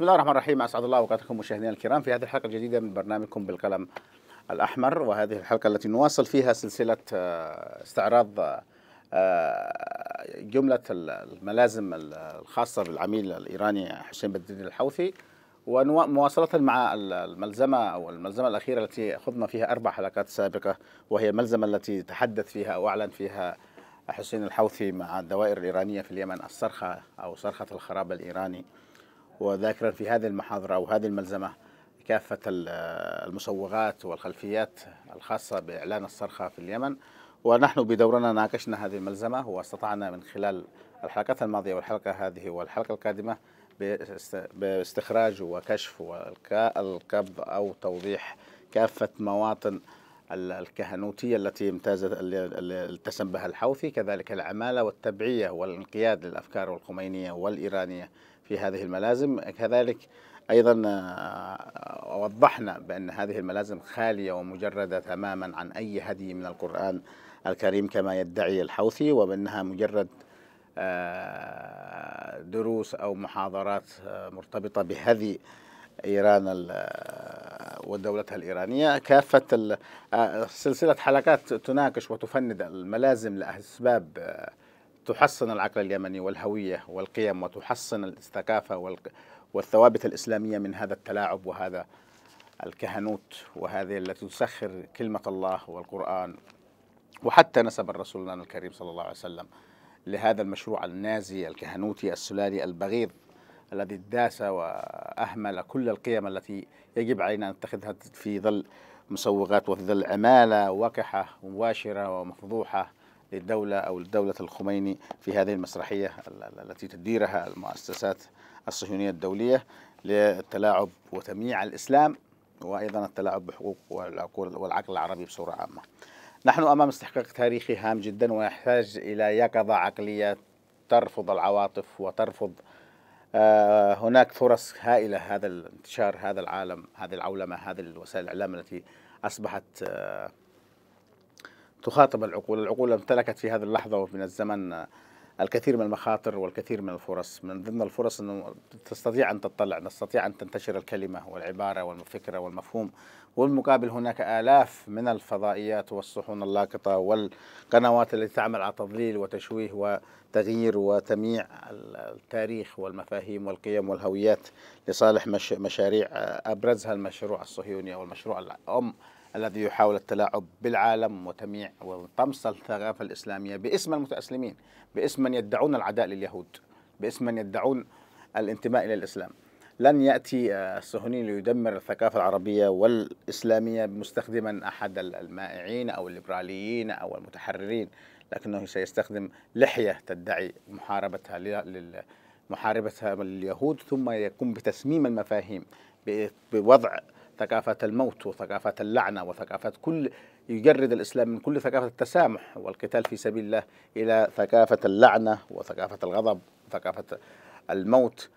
بسم الله الرحمن الرحيم اسعد الله اوقاتكم مشاهدينا الكرام في هذه الحلقه الجديده من برنامجكم بالقلم الاحمر وهذه الحلقه التي نواصل فيها سلسله آه، استعراض آه، آه، جمله الملازم الخاصه بالعميل الايراني حسين بن الدين الحوثي ومواصلة مع الملزمة أو الملزمة الأخيرة التي خضنا فيها أربع حلقات سابقة وهي الملزمة التي تحدث فيها وأعلن فيها حسين الحوثي مع الدوائر الإيرانية في اليمن الصرخة أو صرخة الخراب الإيراني وذاكرا في هذه المحاضرة أو هذه الملزمة كافة المصوغات والخلفيات الخاصة بإعلان الصرخة في اليمن ونحن بدورنا ناقشنا هذه الملزمة واستطعنا من خلال الحلقات الماضية والحلقة هذه والحلقة القادمة باستخراج وكشف والكبض أو توضيح كافة مواطن الكهنوتية التي امتازت التسم بها الحوثي كذلك العمالة والتبعية والانقياد للأفكار الخمينية والإيرانية في هذه الملازم كذلك ايضا آه، آه، وضحنا بان هذه الملازم خاليه ومجرده تماما عن اي هدي من القران الكريم كما يدعي الحوثي وبانها مجرد آه، دروس او محاضرات مرتبطه بهدي ايران ودولتها الايرانيه كافه سلسله حلقات تناقش وتفند الملازم لاسباب تحصن العقل اليمني والهوية والقيم وتحصن الاستكافة والثوابت الإسلامية من هذا التلاعب وهذا الكهنوت وهذه التي تسخر كلمة الله والقرآن وحتى نسب الرسول لنا الكريم صلى الله عليه وسلم لهذا المشروع النازي الكهنوتي السلالي البغيض الذي داس وأهمل كل القيم التي يجب علينا أن نتخذها في ظل مسوغات وفي ظل عمالة وقحة مباشرة ومفضوحة للدولة أو لدولة الخميني في هذه المسرحية التي تديرها المؤسسات الصهيونية الدولية للتلاعب وتمييع الإسلام وأيضا التلاعب بحقوق والعقول والعقل العربي بصورة عامة نحن أمام استحقاق تاريخي هام جدا ويحتاج إلى يقظة عقلية ترفض العواطف وترفض آه، هناك فرص هائلة هذا الانتشار هذا العالم هذه العولمة هذه الوسائل الإعلام التي أصبحت آه، تخاطب العقول العقول امتلكت في هذه اللحظة ومن الزمن الكثير من المخاطر والكثير من الفرص من ضمن الفرص أنه تستطيع أن تطلع تستطيع أن تنتشر الكلمة والعبارة والفكرة والمفهوم والمقابل هناك آلاف من الفضائيات والصحون اللاقطة والقنوات التي تعمل على تضليل وتشويه وتغيير وتميع التاريخ والمفاهيم والقيم والهويات لصالح مش مشاريع أبرزها المشروع الصهيوني أو المشروع الأم الذي يحاول التلاعب بالعالم وتميع وطمس الثقافة الإسلامية باسم المتأسلمين باسم من يدعون العداء لليهود باسم من يدعون الانتماء إلى الإسلام لن يأتي الصهيوني ليدمر الثقافة العربية والإسلامية مستخدما أحد المائعين أو الليبراليين أو المتحررين لكنه سيستخدم لحية تدعي محاربتها محاربتها لليهود ثم يقوم بتسميم المفاهيم بوضع ثقافة الموت وثقافة اللعنة وثقافة كل يجرد الإسلام من كل ثقافة التسامح والقتال في سبيل الله إلى ثقافة اللعنة وثقافة الغضب وثقافة الموت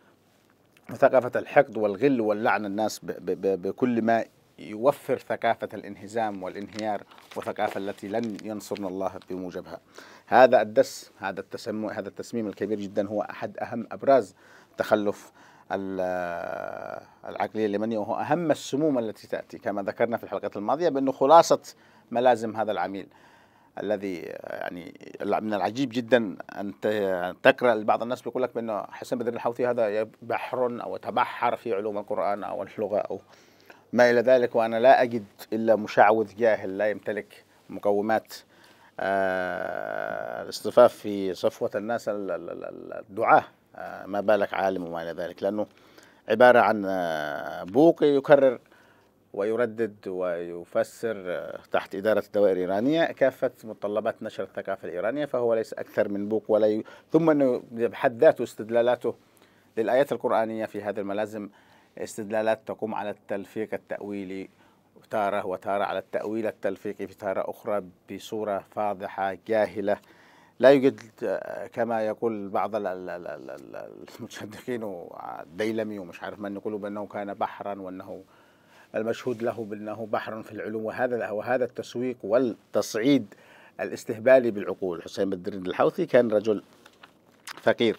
وثقافة الحقد والغل واللعن الناس بكل ما يوفر ثقافة الانهزام والانهيار وثقافة التي لن ينصرنا الله بموجبها هذا الدس هذا التسمو هذا التسميم الكبير جدا هو أحد أهم أبراز تخلف العقليه اليمنيه وهو اهم السموم التي تاتي كما ذكرنا في الحلقات الماضيه بانه خلاصه ملازم هذا العميل الذي يعني من العجيب جدا ان تقرا بعض الناس بيقول لك بانه حسن بدر الحوثي هذا بحر او تبحر في علوم القران او اللغه او ما الى ذلك وانا لا اجد الا مشعوذ جاهل لا يمتلك مقومات آه، الاصطفاف في صفوه الناس الدعاه آه، ما بالك عالم وما إلى ذلك لأنه عبارة عن آه، بوق يكرر ويردد ويفسر آه، تحت إدارة الدوائر الإيرانية كافة متطلبات نشر الثقافة الإيرانية فهو ليس أكثر من بوق ولا ي... ثم أنه بحد ذاته استدلالاته للآيات القرآنية في هذه الملازم استدلالات تقوم على التلفيق التأويلي تارة وتارة على التأويل التلفيقي في تارة أخرى بصورة فاضحة جاهلة لا يوجد كما يقول بعض المتشدقين الديلمي ومش عارف من يقولوا بانه كان بحرا وانه المشهود له بانه بحر في العلوم وهذا وهذا التسويق والتصعيد الاستهبالي بالعقول حسين بدر الحوثي كان رجل فقير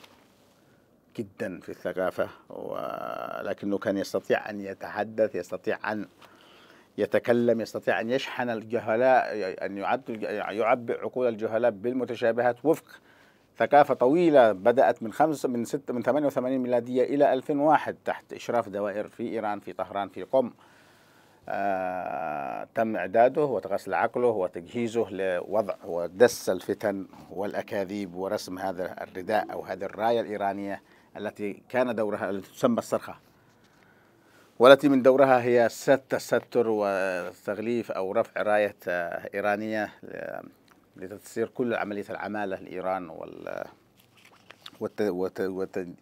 جدا في الثقافة ولكنه كان يستطيع أن يتحدث يستطيع أن يتكلم يستطيع أن يشحن الجهلاء أن يعد يعبئ عقول الجهلاء بالمتشابهات وفق ثقافة طويلة بدأت من خمس من ست من 88 ميلادية إلى 2001 تحت إشراف دوائر في إيران في طهران في قم آه تم إعداده وتغسل عقله وتجهيزه لوضع ودس الفتن والأكاذيب ورسم هذا الرداء أو هذه الراية الإيرانية التي كان دورها التي تسمى الصرخة والتي من دورها هي سد تستر وتغليف أو رفع راية إيرانية آه، لتسير كل عملية العمالة لإيران وال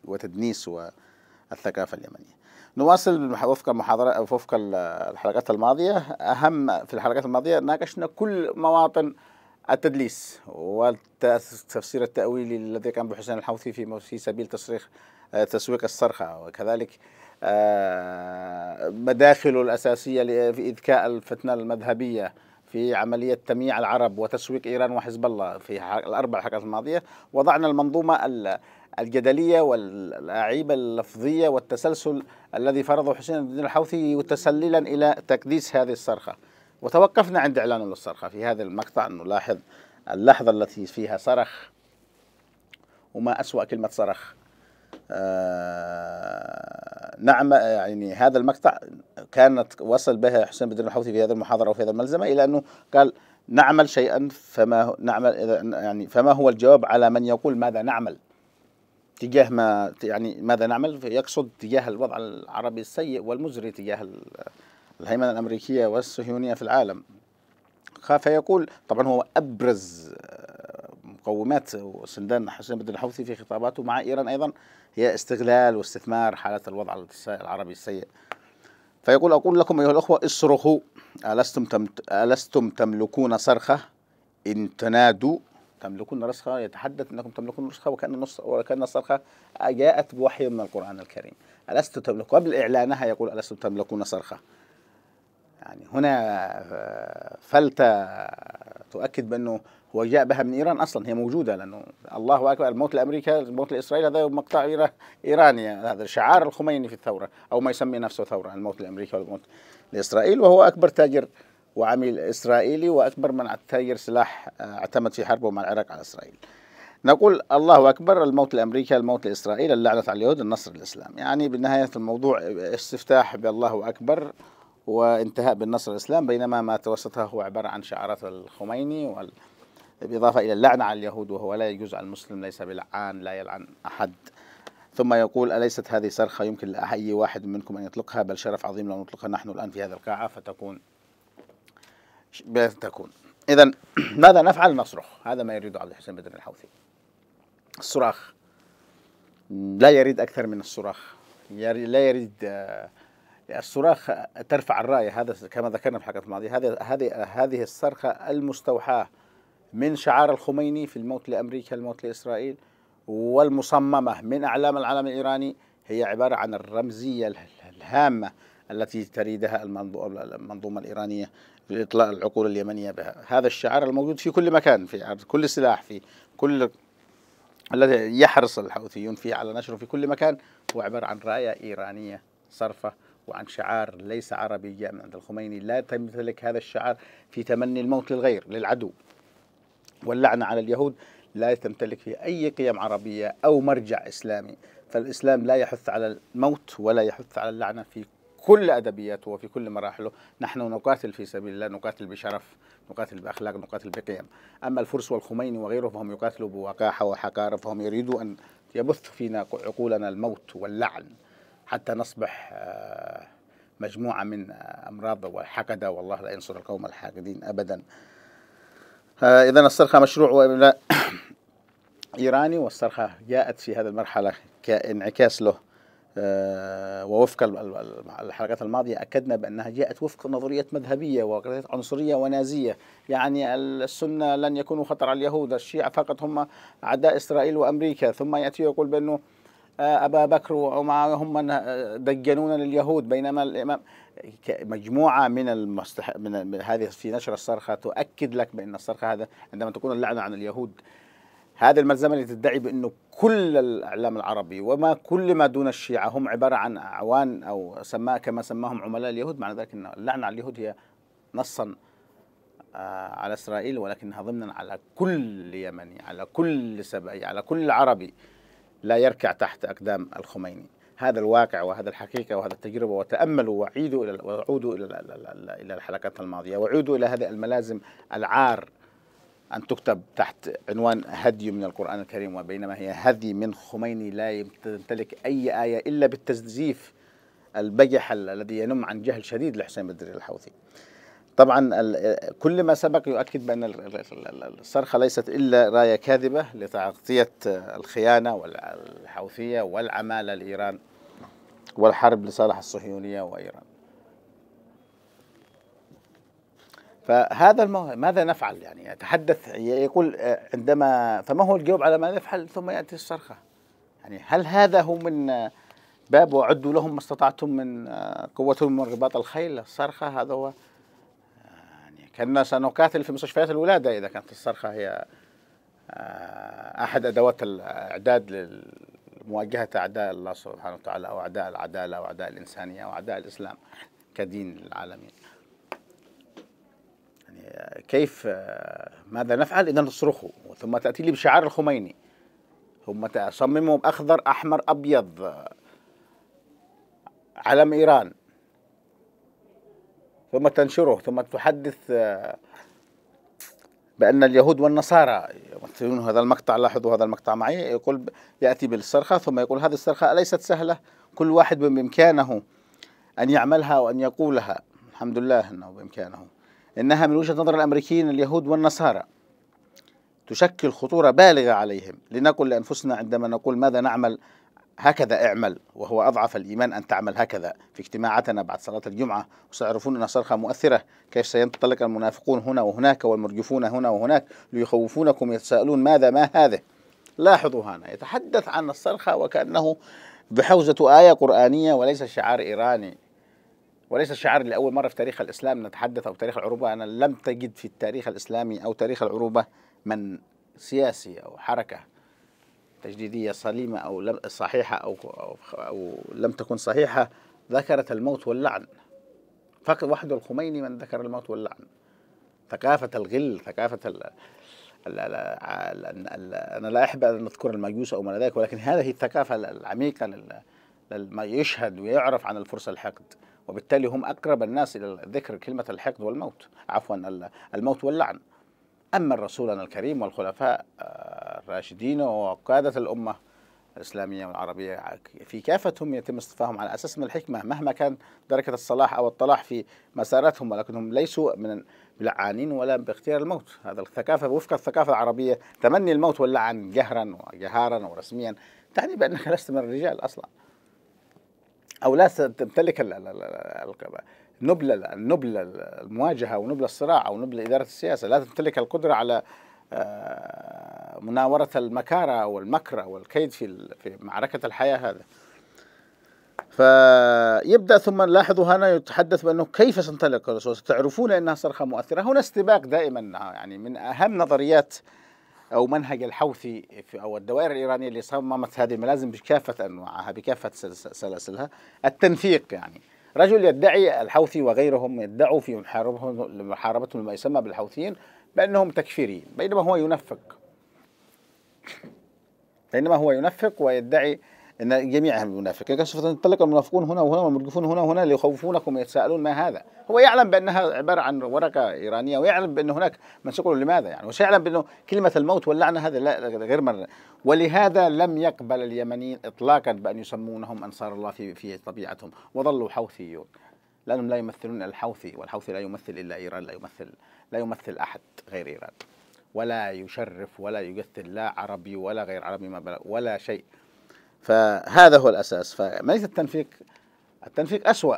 وتدنيس والثقافة اليمنية نواصل وفق المحاضرة وفق الحلقات الماضية أهم في الحلقات الماضية ناقشنا كل مواطن التدليس والتفسير التأويلي الذي كان به حسين الحوثي في في سبيل تصريخ آه، تسويق الصرخة وكذلك آه، مداخله الأساسية في إذكاء الفتنة المذهبية في عملية تمييع العرب وتسويق إيران وحزب الله في الأربع حلقات الماضية وضعنا المنظومة الجدلية والأعيبة اللفظية والتسلسل الذي فرضه حسين الدين الحوثي تسللا إلى تكديس هذه الصرخة وتوقفنا عند إعلانه للصرخة في هذا المقطع نلاحظ اللحظة التي فيها صرخ وما أسوأ كلمة صرخ آه، نعم يعني هذا المقطع كانت وصل بها حسين بدر الحوثي في هذه المحاضره او في هذا الملزمه الى انه قال نعمل شيئا فما نعمل يعني فما هو الجواب على من يقول ماذا نعمل تجاه ما يعني ماذا نعمل يقصد تجاه الوضع العربي السيء والمزري تجاه الهيمنه الامريكيه والصهيونيه في العالم فيقول طبعا هو ابرز مقومات سندان حسين بدر الحوثي في خطاباته مع إيران أيضا هي استغلال واستثمار حالة الوضع العربي السيء فيقول أقول لكم أيها الأخوة اصرخوا ألستم, ألستم تملكون صرخة إن تنادوا تملكون رسخة يتحدث أنكم تملكون رسخة وكأن النص وكأن الصرخة جاءت بوحي من القرآن الكريم ألست تملكون قبل إعلانها يقول ألست تملكون صرخة يعني هنا آه، فلتة تؤكد بأنه هو جاء بها من إيران أصلا هي موجودة لأنه الله أكبر الموت لأمريكا الموت لإسرائيل هذا مقطع إيراني هذا شعار الخميني في الثورة أو ما يسمي نفسه ثورة الموت لأمريكا والموت لإسرائيل وهو أكبر تاجر وعميل إسرائيلي وأكبر من تاجر سلاح آه، اعتمد في حربه مع العراق على إسرائيل نقول الله أكبر الموت لأمريكا الموت لإسرائيل اللعنة على اليهود النصر للإسلام يعني بالنهاية الموضوع آه، استفتاح بالله أكبر وانتهاء بالنصر الإسلام بينما ما توسطها هو عبارة عن شعارات الخميني وال... بالإضافة إلى اللعنه على اليهود وهو لا يجوز على المسلم ليس بلعان لا يلعن أحد ثم يقول أليست هذه صرخة يمكن لأي واحد منكم أن يطلقها بل شرف عظيم لو نطلقها نحن الآن في هذه القاعة فتكون تكون إذا ماذا نفعل نصرخ هذا ما يريده عبد الحسين بدر الحوثي الصراخ لا يريد أكثر من الصراخ لا يريد آه الصراخ ترفع الراية هذا كما ذكرنا في الحلقة الماضية هذه هذه هذه الصرخة المستوحاة من شعار الخميني في الموت لأمريكا الموت لإسرائيل والمصممة من أعلام العالم الإيراني هي عبارة عن الرمزية الهامة التي تريدها المنظومة الإيرانية لاطلاء العقول اليمنية بها هذا الشعار الموجود في كل مكان في كل سلاح في كل الذي يحرص الحوثيون فيه على نشره في كل مكان هو عبارة عن راية إيرانية صرفة وعن شعار ليس عربي جاء من عند الخميني لا تمتلك هذا الشعار في تمني الموت للغير للعدو واللعنة على اليهود لا تمتلك فيه أي قيم عربية أو مرجع إسلامي فالإسلام لا يحث على الموت ولا يحث على اللعنة في كل أدبياته وفي كل مراحله نحن نقاتل في سبيل الله نقاتل بشرف نقاتل بأخلاق نقاتل بقيم أما الفرس والخميني وغيره فهم يقاتلوا بوقاحة وحقارة فهم يريدوا أن يبث فينا عقولنا الموت واللعن حتى نصبح آه، مجموعة من آه، أمراض وحقدة والله لا ينصر القوم الحاقدين أبدا آه، إذا الصرخة مشروع وإملاء إيراني والصرخة جاءت في هذه المرحلة كانعكاس له ووفق الحلقات الماضية أكدنا بأنها جاءت وفق نظرية مذهبية ونظرية عنصرية ونازية يعني السنة لن يكونوا خطر على اليهود الشيعة فقط هم أعداء إسرائيل وأمريكا ثم يأتي يقول بأنه آه، أبا بكر وعمر هم من آه، دجنون لليهود بينما الإمام مجموعة من المستح... من هذه في نشر الصرخة تؤكد لك بأن الصرخة هذا عندما تكون اللعنة عن اليهود هذه الملزمة اللي تدعي بأنه كل الإعلام العربي وما كل ما دون الشيعة هم عبارة عن أعوان أو سماها كما سماهم عملاء اليهود معنى ذلك أن اللعنة على اليهود هي نصا آه، على إسرائيل ولكنها ضمنا على كل يمني على كل سبعي على كل عربي لا يركع تحت أقدام الخميني هذا الواقع وهذا الحقيقة وهذا التجربة وتأملوا وعيدوا إلى وعودوا إلى إلى الحلقات الماضية وعودوا إلى هذه الملازم العار أن تكتب تحت عنوان هدي من القرآن الكريم وبينما هي هدي من خميني لا يمتلك أي آية إلا بالتزييف البجح الذي ينم عن جهل شديد لحسين بدر الحوثي طبعا كل ما سبق يؤكد بان الصرخه ليست الا رايه كاذبه لتغطيه الخيانه والحوثيه والعماله لايران والحرب لصالح الصهيونيه وايران. فهذا المو... ماذا نفعل يعني يتحدث يقول آه، عندما فما هو الجواب على ما نفعل ثم ياتي الصرخه. يعني هل هذا هو من باب وعدوا لهم ما استطعتم من آه، قوتهم من رباط الخيل الصرخه هذا هو كنا سنقاتل في مستشفيات الولادة إذا كانت الصرخة هي آه، أحد أدوات الإعداد لمواجهة أعداء الله سبحانه وتعالى أو أعداء العدالة أو أعداء الإنسانية أو أعداء الإسلام كدين للعالمين يعني آه، كيف آه، ماذا نفعل إذا تصرخوا ثم تأتي لي بشعار الخميني ثم تصممه باخضر أحمر أبيض علم إيران ثم تنشره ثم تحدث آه، بأن اليهود والنصارى يمثلون هذا المقطع لاحظوا هذا المقطع معي يقول يأتي بالصرخة ثم يقول هذه الصرخة أليست سهلة كل واحد بإمكانه أن يعملها وأن يقولها الحمد لله أنه بإمكانه إنها من وجهة نظر الأمريكيين اليهود والنصارى تشكل خطورة بالغة عليهم لنقل لأنفسنا عندما نقول ماذا نعمل هكذا اعمل وهو أضعف الإيمان أن تعمل هكذا في اجتماعاتنا بعد صلاة الجمعة وسيعرفون أن صرخة مؤثرة كيف سينطلق المنافقون هنا وهناك والمرجفون هنا وهناك ليخوفونكم يتساءلون ماذا ما هذا لاحظوا هنا يتحدث عن الصرخة وكأنه بحوزة آية قرآنية وليس شعار إيراني وليس الشعار لأول مرة في تاريخ الإسلام نتحدث أو تاريخ العروبة أنا لم تجد في التاريخ الإسلامي أو تاريخ العروبة من سياسي أو حركة تجديدية صليمة أو لم صحيحة أو, أو, أو لم تكن صحيحة ذكرت الموت واللعن فقط وحده الخميني من ذكر الموت واللعن ثقافة الغل ثقافة الـ الـ الـ الـ الـ أنا لا أحب أن أذكر المجوس أو ما ذلك ولكن هذه الثقافة العميقة لما يشهد ويعرف عن الفرصة الحقد وبالتالي هم أقرب الناس إلى ذكر كلمة الحقد والموت عفوا الموت واللعن أما رسولنا الكريم والخلفاء الراشدين وقادة الأمة الإسلامية والعربية في كافتهم يتم اصطفاهم على أساس من الحكمة مهما كان درجة الصلاح أو الطلاح في مساراتهم ولكنهم ليسوا من اللعانين ولا باختيار الموت هذا الثقافة وفق الثقافة العربية تمني الموت واللعن جهرا وجهارا ورسميا تعني بأنك لست من الرجال أصلا أو لا تمتلك نبل نبل المواجهه ونبل الصراع او نبل اداره السياسه لا تمتلك القدره على آه، مناوره المكاره والمكر والكيد في في معركه الحياه هذا فيبدا ثم لاحظوا هنا يتحدث بانه كيف سنطلق الرسول ستعرفون انها صرخه مؤثره هنا استباق دائما يعني من اهم نظريات او منهج الحوثي او الدوائر الايرانيه اللي صممت هذه الملازم بكافه انواعها بكافه سلاسلها التنفيق يعني رجل يدعي الحوثي وغيرهم يدعوا في محاربتهم لما يسمى بالحوثيين بأنهم تكفيريين بينما هو ينفق بينما هو ينفق ويدعي ان جميعهم المنافقين كشف تنطلق المنافقون هنا وهنا والمرجفون هنا وهنا ليخوفونكم ويتساءلون ما هذا هو يعلم بانها عباره عن ورقه ايرانيه ويعلم بان هناك من سيقول لماذا يعني وسيعلم بانه كلمه الموت واللعنه هذا لا غير مرة ولهذا لم يقبل اليمنيين اطلاقا بان يسمونهم انصار الله في في طبيعتهم وظلوا حوثيون لانهم لا يمثلون الحوثي والحوثي لا يمثل الا ايران لا يمثل لا يمثل احد غير ايران ولا يشرف ولا يقتل لا عربي ولا غير عربي ما ولا شيء فهذا هو الأساس فليس التنفيق التنفيق أسوأ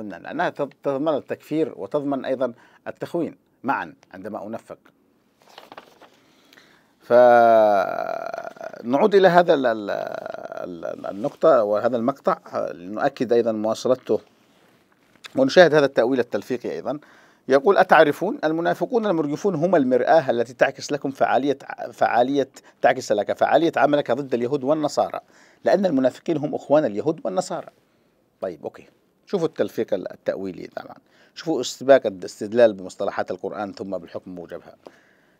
لأنها تضمن التكفير وتضمن أيضا التخوين معا عندما أنفق فنعود إلى هذا النقطة وهذا المقطع لنؤكد أيضا مواصلته ونشاهد هذا التأويل التلفيقي أيضا يقول أتعرفون المنافقون المرجفون هم المرآة التي تعكس لكم فعالية فعالية تعكس لك فعالية عملك ضد اليهود والنصارى لأن المنافقين هم إخوان اليهود والنصارى طيب أوكي شوفوا التلفيق التأويلي طبعا شوفوا استباك الاستدلال بمصطلحات القرآن ثم بالحكم موجبها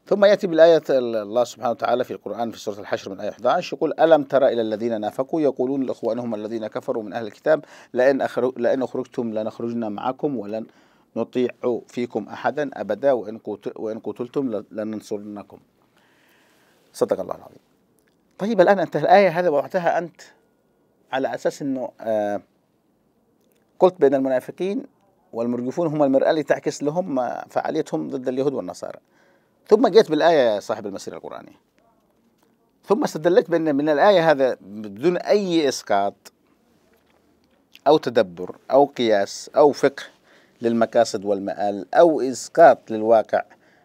ثم يأتي بالآية الله سبحانه وتعالى في القرآن في سورة الحشر من آية 11 يقول ألم ترى إلى الذين نافقوا يقولون لإخوانهم الذين كفروا من أهل الكتاب لئن, لئن أخرجتم لنخرجنا معكم ولن نطيع فيكم أحدا أبدا وإن قتلتم لننصرنكم صدق الله العظيم طيب الآن أنت الآية هذه وضعتها أنت على أساس أنه آه، قلت بين المنافقين والمرجفون هم المرآة اللي تعكس لهم فعاليتهم ضد اليهود والنصارى ثم جيت بالآية يا صاحب المسيرة القرآنية ثم استدلت بأن من الآية هذا بدون أي إسقاط أو تدبر أو قياس أو فقه للمقاصد والمآل أو إسقاط للواقع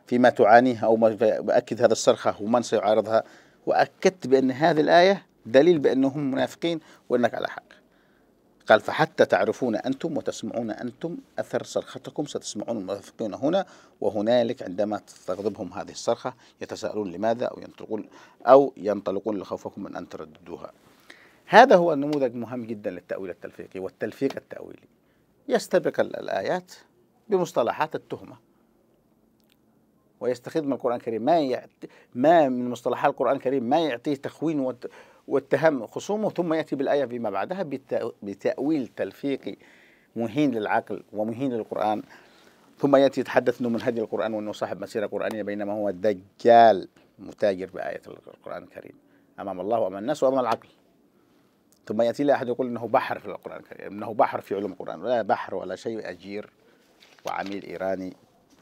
فيما تعانيه أو ما بأكد هذا الصرخة ومن سيعارضها وأكدت بأن هذه الآية دليل بأنهم منافقين وأنك على حق قال فحتى تعرفون أنتم وتسمعون أنتم أثر صرختكم ستسمعون المنافقين هنا وهنالك عندما تغضبهم هذه الصرخة يتساءلون لماذا أو ينطلقون أو ينطلقون لخوفكم من أن ترددوها هذا هو النموذج مهم جدا للتأويل التلفيقي والتلفيق التأويلي يستبق الآيات بمصطلحات التهمة ويستخدم القرآن الكريم ما يعطي ما من مصطلحات القرآن الكريم ما يعطيه تخوين واتهم واتهام خصومه ثم يأتي بالآية فيما بعدها بتأويل تلفيقي مهين للعقل ومهين للقرآن ثم يأتي يتحدث أنه هدي القرآن وأنه صاحب مسيرة قرآنية بينما هو دجال متاجر بآية القرآن الكريم أمام الله وأمام الناس وأمام العقل ثم ياتي لي احد يقول انه بحر في القران الكريم انه بحر في علوم القران ولا بحر ولا شيء اجير وعميل ايراني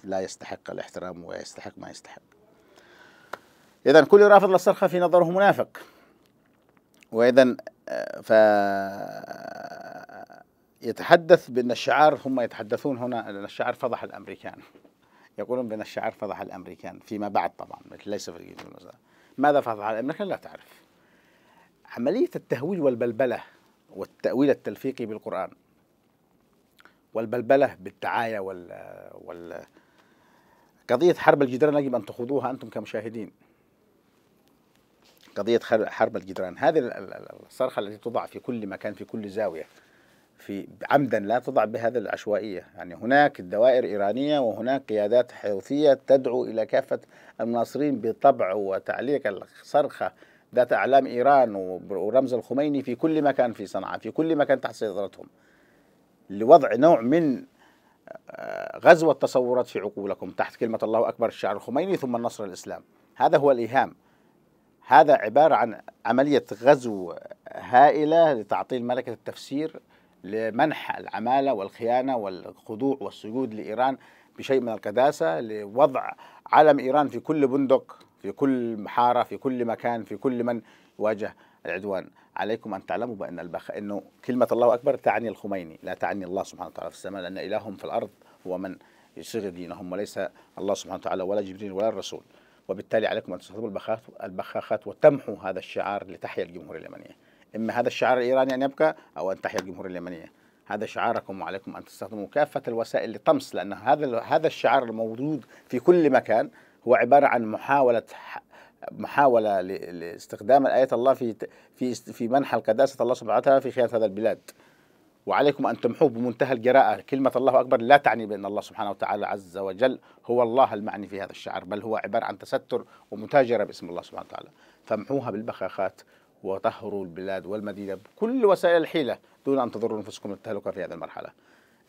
لا يستحق الاحترام ويستحق ما يستحق اذا كل رافض للصرخه في نظره منافق واذا ف يتحدث بان الشعار هم يتحدثون هنا ان الشعار فضح الامريكان يقولون بان الشعار فضح الامريكان فيما بعد طبعا ليس في ماذا فضح الامريكان لا تعرف عملية التهويل والبلبلة والتأويل التلفيقي بالقرآن والبلبلة بالدعاية وال, وال قضية حرب الجدران يجب أن تخوضوها أنتم كمشاهدين قضية حرب الجدران هذه الصرخة التي توضع في كل مكان في كل زاوية في عمدا لا تضع بهذا العشوائية يعني هناك دوائر إيرانية وهناك قيادات حوثية تدعو إلى كافة المناصرين بطبع وتعليق الصرخة ذات أعلام إيران ورمز الخميني في كل مكان في صنعاء في كل مكان تحت سيطرتهم لوضع نوع من آه، غزو التصورات في عقولكم تحت كلمة الله أكبر الشعر الخميني ثم النصر الإسلام هذا هو الإيهام هذا عبارة عن عملية غزو هائلة لتعطيل ملكة التفسير لمنح العمالة والخيانة والخضوع والسجود لإيران بشيء من القداسة لوضع علم إيران في كل بندق في كل حاره في كل مكان في كل من واجه العدوان عليكم ان تعلموا بان البخ انه كلمه الله اكبر تعني الخميني لا تعني الله سبحانه وتعالى في السماء لان الههم في الارض هو من يصيغ دينهم وليس الله سبحانه وتعالى ولا جبريل ولا الرسول وبالتالي عليكم ان تستخدموا البخاخ... البخاخات وتمحوا هذا الشعار لتحيا الجمهوريه اليمنيه اما هذا الشعار الايراني ان يبقى او ان تحيا الجمهوريه اليمنيه هذا شعاركم وعليكم ان تستخدموا كافه الوسائل لطمس لان هذا هذا الشعار الموجود في كل مكان هو عبارة عن محاولة محاولة لاستخدام آية الله في في في منح القداسة الله سبحانه وتعالى في خيانة هذا البلاد وعليكم أن تمحوه بمنتهى الجراءة كلمة الله أكبر لا تعني بأن الله سبحانه وتعالى عز وجل هو الله المعني في هذا الشعر بل هو عبارة عن تستر ومتاجرة باسم الله سبحانه وتعالى فامحوها بالبخاخات وطهروا البلاد والمدينة بكل وسائل الحيلة دون أن تضروا أنفسكم التهلكة في هذه المرحلة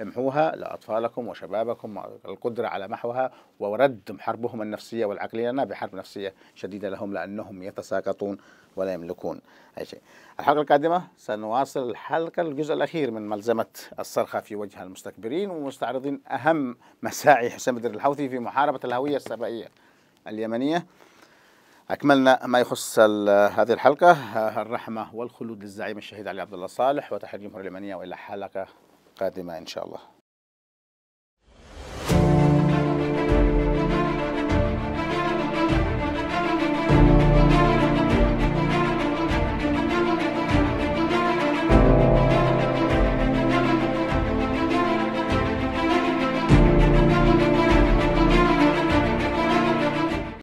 امحوها لأطفالكم وشبابكم القدرة على محوها ورد حربهم النفسية والعقلية لنا بحرب نفسية شديدة لهم لأنهم يتساقطون ولا يملكون أي شيء الحلقة القادمة سنواصل الحلقة الجزء الأخير من ملزمة الصرخة في وجه المستكبرين ومستعرضين أهم مساعي حسين بدر الحوثي في محاربة الهوية السبائية اليمنية أكملنا ما يخص هذه الحلقة الرحمة والخلود للزعيم الشهيد علي عبد الله صالح وتحرير اليمنية وإلى حلقة قادمة إن شاء الله